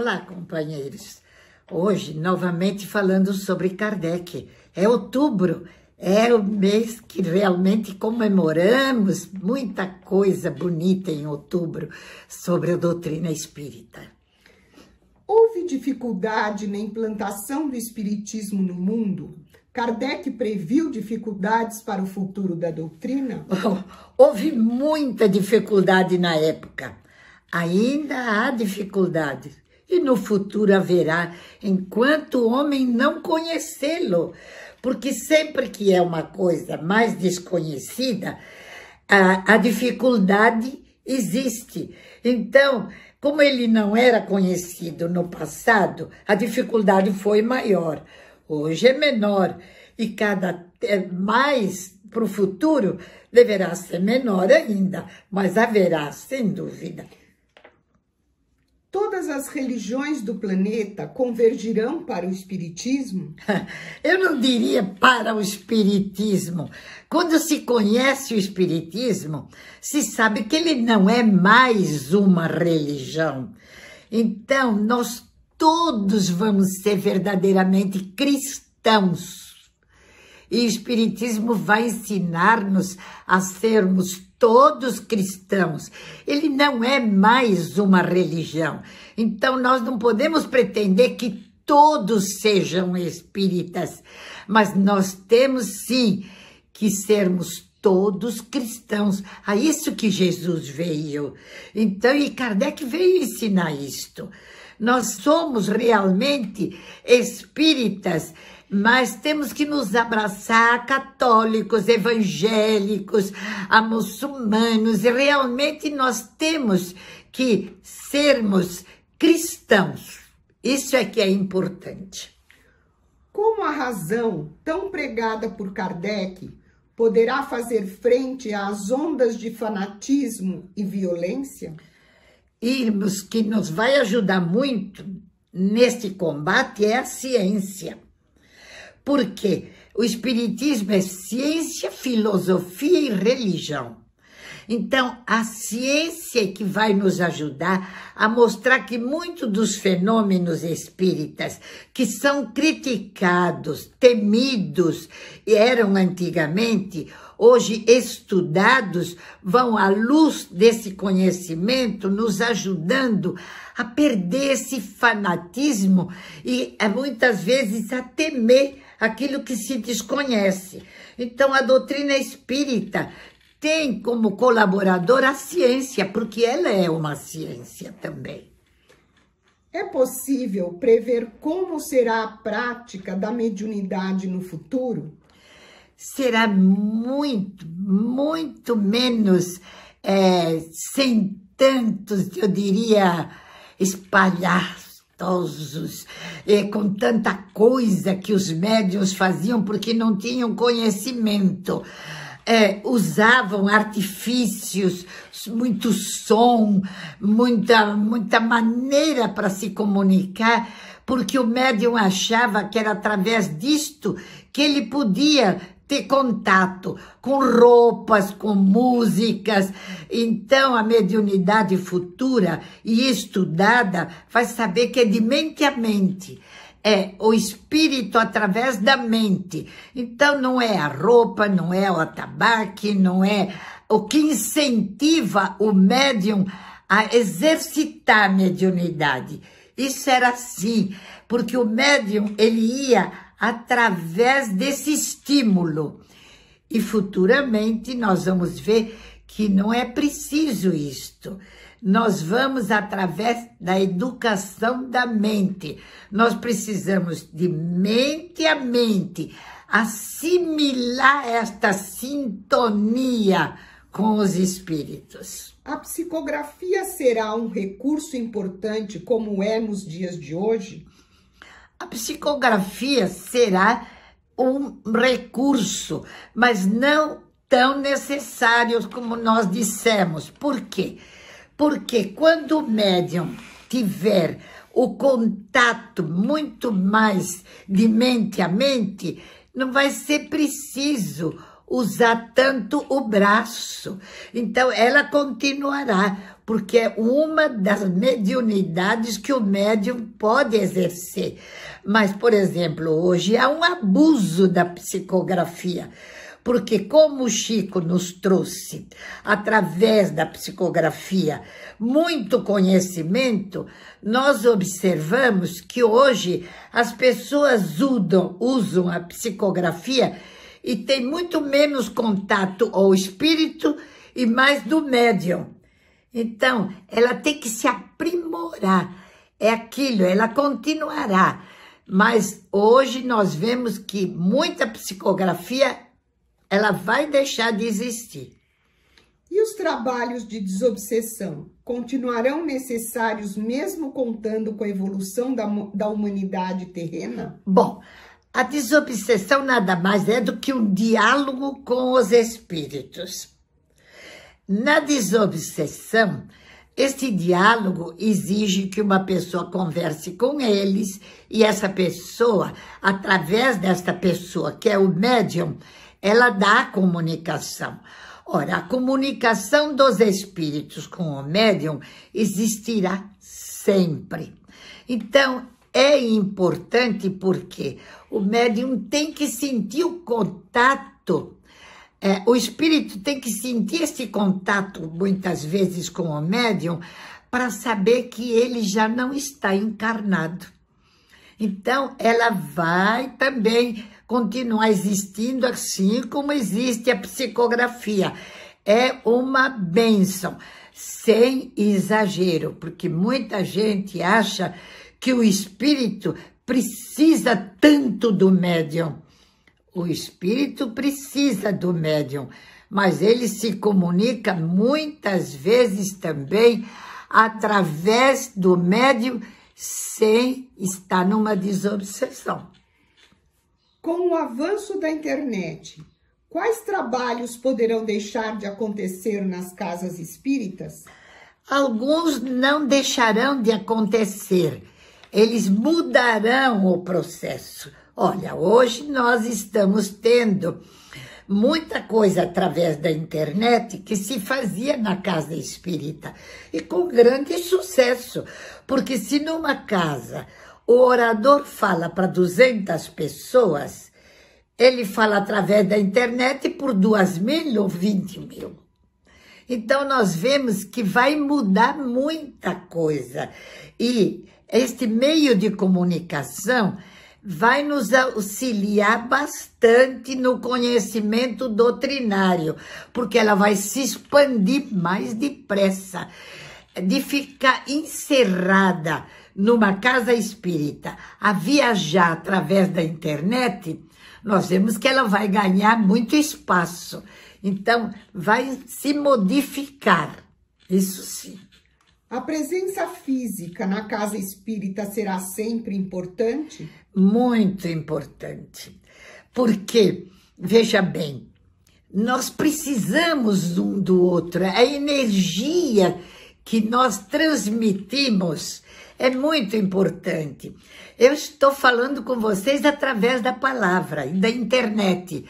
Olá, companheiros. Hoje, novamente falando sobre Kardec. É outubro, é o mês que realmente comemoramos muita coisa bonita em outubro sobre a doutrina espírita. Houve dificuldade na implantação do espiritismo no mundo? Kardec previu dificuldades para o futuro da doutrina? Houve muita dificuldade na época. Ainda há dificuldades e no futuro haverá, enquanto o homem não conhecê-lo. Porque sempre que é uma coisa mais desconhecida, a, a dificuldade existe. Então, como ele não era conhecido no passado, a dificuldade foi maior. Hoje é menor e cada é, mais para o futuro deverá ser menor ainda, mas haverá, sem dúvida, Todas as religiões do planeta convergirão para o Espiritismo? Eu não diria para o Espiritismo. Quando se conhece o Espiritismo, se sabe que ele não é mais uma religião. Então, nós todos vamos ser verdadeiramente cristãos. E o Espiritismo vai ensinar-nos a sermos todos cristãos. Ele não é mais uma religião. Então, nós não podemos pretender que todos sejam espíritas, mas nós temos sim que sermos todos cristãos. A isso que Jesus veio. Então, e Kardec veio ensinar isto. Nós somos realmente espíritas mas temos que nos abraçar católicos, evangélicos, a muçulmanos, e realmente nós temos que sermos cristãos. Isso é que é importante. Como a razão, tão pregada por Kardec, poderá fazer frente às ondas de fanatismo e violência? Irmos, que nos vai ajudar muito neste combate é a ciência. Porque o Espiritismo é ciência, filosofia e religião. Então, a ciência é que vai nos ajudar a mostrar que muitos dos fenômenos espíritas que são criticados, temidos e eram antigamente, hoje estudados, vão à luz desse conhecimento, nos ajudando a perder esse fanatismo e eh, muitas vezes a temer aquilo que se desconhece. Então, a doutrina espírita tem como colaborador a ciência, porque ela é uma ciência também. É possível prever como será a prática da mediunidade no futuro? Será muito, muito menos, é, sem tantos, eu diria, espalhar e com tanta coisa que os médiuns faziam porque não tinham conhecimento. É, usavam artifícios, muito som, muita, muita maneira para se comunicar, porque o médium achava que era através disto que ele podia ter contato com roupas, com músicas. Então, a mediunidade futura e estudada vai saber que é de mente a mente. É o espírito através da mente. Então, não é a roupa, não é o atabaque, não é o que incentiva o médium a exercitar a mediunidade. Isso era assim, porque o médium, ele ia através desse estímulo. E futuramente nós vamos ver que não é preciso isto. Nós vamos através da educação da mente. Nós precisamos de mente a mente assimilar esta sintonia com os espíritos. A psicografia será um recurso importante como é nos dias de hoje? A psicografia será um recurso, mas não tão necessário como nós dissemos. Por quê? Porque quando o médium tiver o contato muito mais de mente a mente, não vai ser preciso usar tanto o braço. Então, ela continuará porque é uma das mediunidades que o médium pode exercer. Mas, por exemplo, hoje há um abuso da psicografia porque como o Chico nos trouxe, através da psicografia, muito conhecimento, nós observamos que hoje as pessoas usam, usam a psicografia e tem muito menos contato ao espírito e mais do médium. Então, ela tem que se aprimorar. É aquilo, ela continuará. Mas hoje nós vemos que muita psicografia ela vai deixar de existir. E os trabalhos de desobsessão continuarão necessários mesmo contando com a evolução da, da humanidade terrena? Bom, a desobsessão nada mais é do que um diálogo com os espíritos. Na desobsessão, este diálogo exige que uma pessoa converse com eles e essa pessoa, através desta pessoa que é o médium, ela dá a comunicação. Ora, a comunicação dos espíritos com o médium existirá sempre. Então, é importante porque o médium tem que sentir o contato é, o espírito tem que sentir esse contato muitas vezes com o médium para saber que ele já não está encarnado. Então, ela vai também continuar existindo assim como existe a psicografia. É uma benção, sem exagero, porque muita gente acha que o espírito precisa tanto do médium. O espírito precisa do médium, mas ele se comunica muitas vezes também através do médium sem estar numa desobsessão. Com o avanço da internet, quais trabalhos poderão deixar de acontecer nas casas espíritas? Alguns não deixarão de acontecer, eles mudarão o processo Olha, hoje nós estamos tendo muita coisa através da internet que se fazia na casa espírita e com grande sucesso, porque se numa casa o orador fala para 200 pessoas, ele fala através da internet por 2 mil ou 20 mil. Então, nós vemos que vai mudar muita coisa. E este meio de comunicação vai nos auxiliar bastante no conhecimento doutrinário, porque ela vai se expandir mais depressa. De ficar encerrada numa casa espírita a viajar através da internet, nós vemos que ela vai ganhar muito espaço. Então, vai se modificar. Isso sim. A presença física na casa espírita será sempre importante? Muito importante. Porque, veja bem, nós precisamos um do outro. A energia que nós transmitimos é muito importante. Eu estou falando com vocês através da palavra e da internet.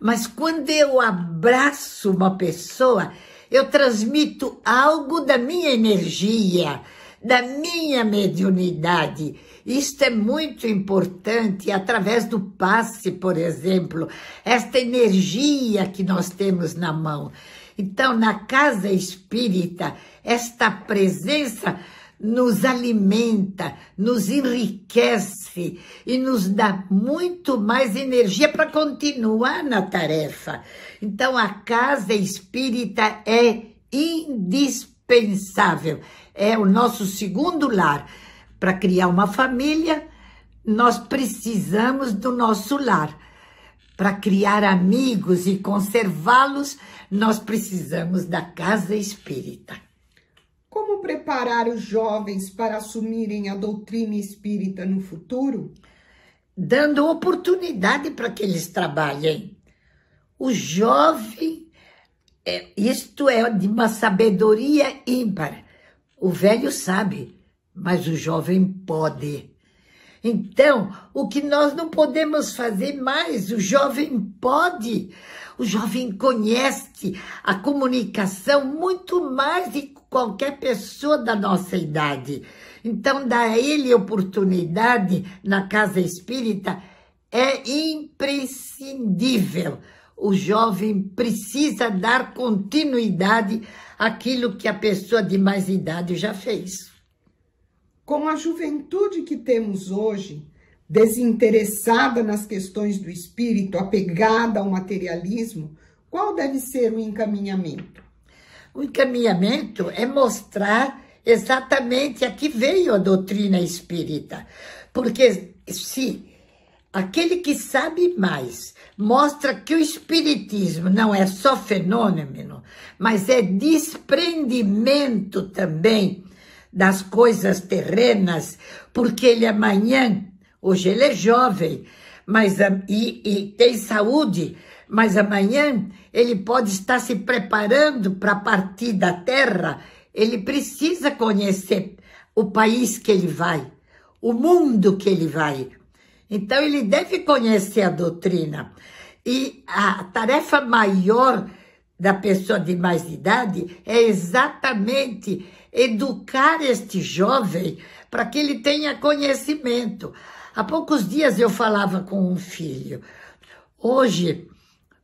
Mas quando eu abraço uma pessoa, eu transmito algo da minha energia, da minha mediunidade. Isto é muito importante através do passe, por exemplo, esta energia que nós temos na mão. Então, na casa espírita, esta presença nos alimenta, nos enriquece e nos dá muito mais energia para continuar na tarefa. Então, a casa espírita é indispensável. É o nosso segundo lar. Para criar uma família, nós precisamos do nosso lar. Para criar amigos e conservá-los, nós precisamos da casa espírita. Como preparar os jovens para assumirem a doutrina espírita no futuro? Dando oportunidade para que eles trabalhem. O jovem, é, isto é de uma sabedoria ímpar. O velho sabe, mas o jovem pode. Então, o que nós não podemos fazer mais, o jovem pode. O jovem conhece a comunicação muito mais qualquer pessoa da nossa idade. Então, dar a ele oportunidade na casa espírita é imprescindível. O jovem precisa dar continuidade àquilo que a pessoa de mais idade já fez. Com a juventude que temos hoje, desinteressada nas questões do espírito, apegada ao materialismo, qual deve ser o encaminhamento? O encaminhamento é mostrar exatamente a que veio a doutrina espírita. Porque se aquele que sabe mais mostra que o espiritismo não é só fenômeno, mas é desprendimento também das coisas terrenas, porque ele amanhã, hoje ele é jovem, mas e, e tem saúde, mas amanhã ele pode estar se preparando para partir da terra, ele precisa conhecer o país que ele vai, o mundo que ele vai. Então ele deve conhecer a doutrina. E a tarefa maior da pessoa de mais idade é exatamente educar este jovem para que ele tenha conhecimento. Há poucos dias eu falava com um filho. Hoje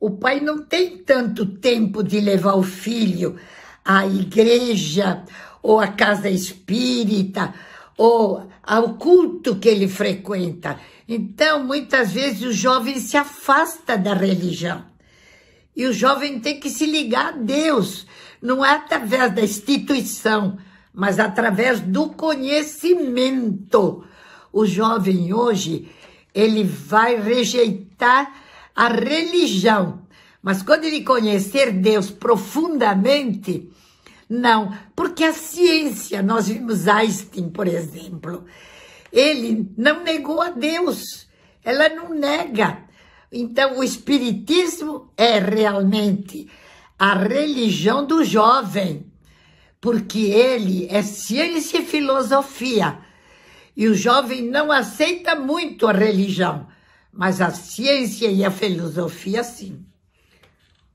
o pai não tem tanto tempo de levar o filho à igreja ou à casa espírita ou ao culto que ele frequenta. Então, muitas vezes o jovem se afasta da religião. E o jovem tem que se ligar a Deus, não é através da instituição, mas através do conhecimento. O jovem hoje, ele vai rejeitar a religião. Mas quando ele conhecer Deus profundamente, não, porque a ciência, nós vimos Einstein, por exemplo, ele não negou a Deus, ela não nega. Então, o Espiritismo é realmente a religião do jovem, porque ele é ciência e filosofia, e o jovem não aceita muito a religião. Mas a ciência e a filosofia, sim.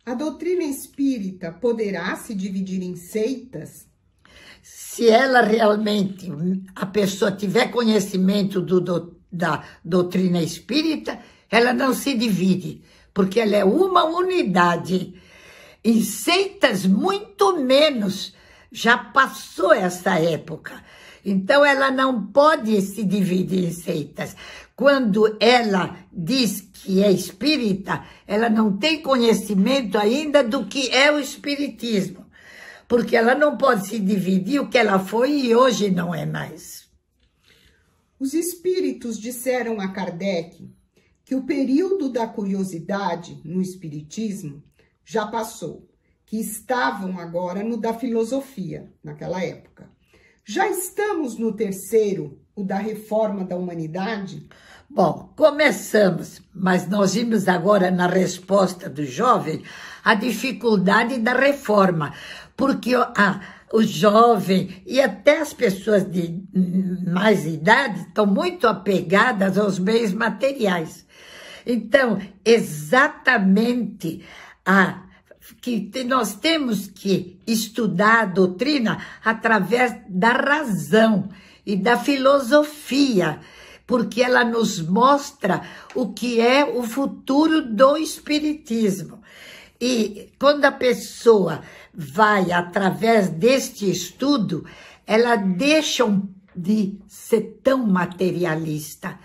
A doutrina espírita poderá se dividir em seitas? Se ela realmente, a pessoa tiver conhecimento do, do, da doutrina espírita, ela não se divide, porque ela é uma unidade. Em seitas, muito menos, já passou essa época. Então, ela não pode se dividir em seitas quando ela diz que é espírita, ela não tem conhecimento ainda do que é o espiritismo, porque ela não pode se dividir o que ela foi e hoje não é mais. Os espíritos disseram a Kardec que o período da curiosidade no espiritismo já passou, que estavam agora no da filosofia, naquela época. Já estamos no terceiro o da reforma da humanidade? Bom, começamos, mas nós vimos agora na resposta do jovem a dificuldade da reforma, porque a, o jovem e até as pessoas de mais idade estão muito apegadas aos bens materiais. Então, exatamente a que nós temos que estudar a doutrina através da razão e da filosofia, porque ela nos mostra o que é o futuro do Espiritismo. E quando a pessoa vai através deste estudo, ela deixa de ser tão materialista.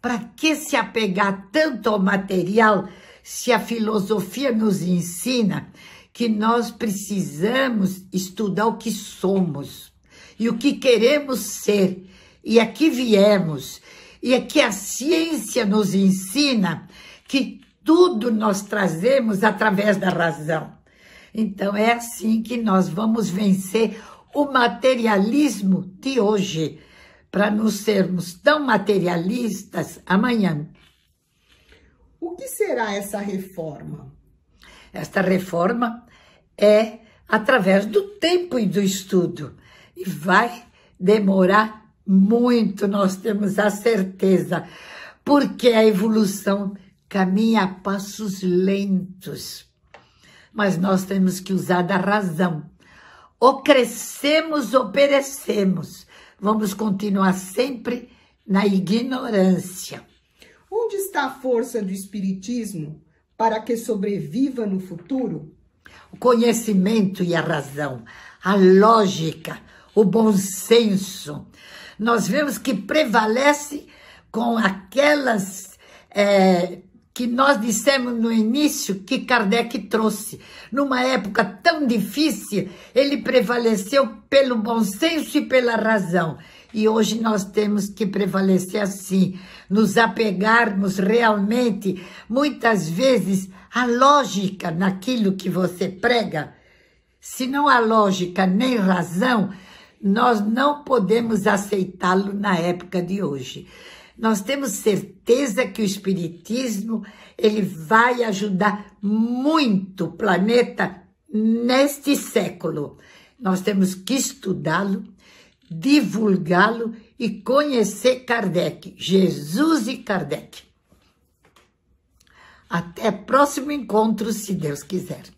Para que se apegar tanto ao material se a filosofia nos ensina que nós precisamos estudar o que somos? e o que queremos ser, e a que viemos. E que a ciência nos ensina que tudo nós trazemos através da razão. Então é assim que nós vamos vencer o materialismo de hoje, para não sermos tão materialistas amanhã. O que será essa reforma? Esta reforma é através do tempo e do estudo e vai demorar muito, nós temos a certeza, porque a evolução caminha a passos lentos. Mas nós temos que usar da razão. Ou crescemos ou perecemos. Vamos continuar sempre na ignorância. Onde está a força do Espiritismo para que sobreviva no futuro? O conhecimento e a razão, a lógica, o bom senso. Nós vemos que prevalece com aquelas é, que nós dissemos no início que Kardec trouxe. Numa época tão difícil, ele prevaleceu pelo bom senso e pela razão. E hoje nós temos que prevalecer assim, nos apegarmos realmente, muitas vezes, à lógica naquilo que você prega. Se não há lógica nem razão, nós não podemos aceitá-lo na época de hoje. Nós temos certeza que o espiritismo ele vai ajudar muito o planeta neste século. Nós temos que estudá-lo, divulgá-lo e conhecer Kardec, Jesus e Kardec. Até próximo encontro, se Deus quiser.